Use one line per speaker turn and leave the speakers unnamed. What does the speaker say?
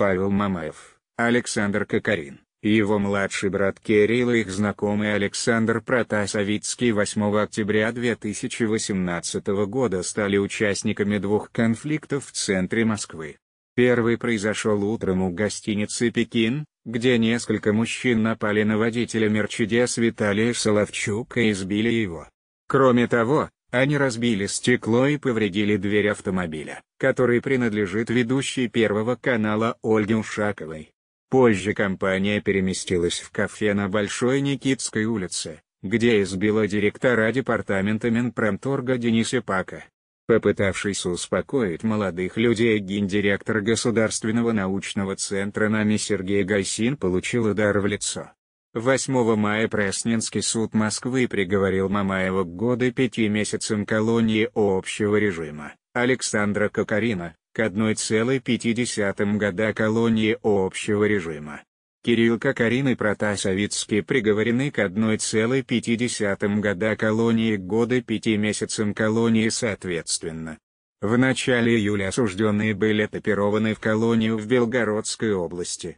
Павел Мамаев, Александр Кокарин, его младший брат Кирилл и их знакомый Александр Протасовицкий 8 октября 2018 года стали участниками двух конфликтов в центре Москвы. Первый произошел утром у гостиницы «Пекин», где несколько мужчин напали на водителя «Мерчедес» Виталия Соловчука и избили его. Кроме того, они разбили стекло и повредили дверь автомобиля, который принадлежит ведущей Первого канала Ольге Ушаковой. Позже компания переместилась в кафе на Большой Никитской улице, где избила директора департамента Минпромторга Дениса Пака. Попытавшись успокоить молодых людей гендиректор Государственного научного центра НАМИ Сергей Гайсин получил удар в лицо. 8 мая Пресненский суд Москвы приговорил Мамаева к году и пяти месяцам колонии общего режима, Александра Кокарина – к 1,5 года колонии общего режима. Кирилл Кокарин и Протасовицкий приговорены к 1,5 года колонии году и пяти месяцам колонии соответственно. В начале июля осужденные были этапированы в колонию в Белгородской области.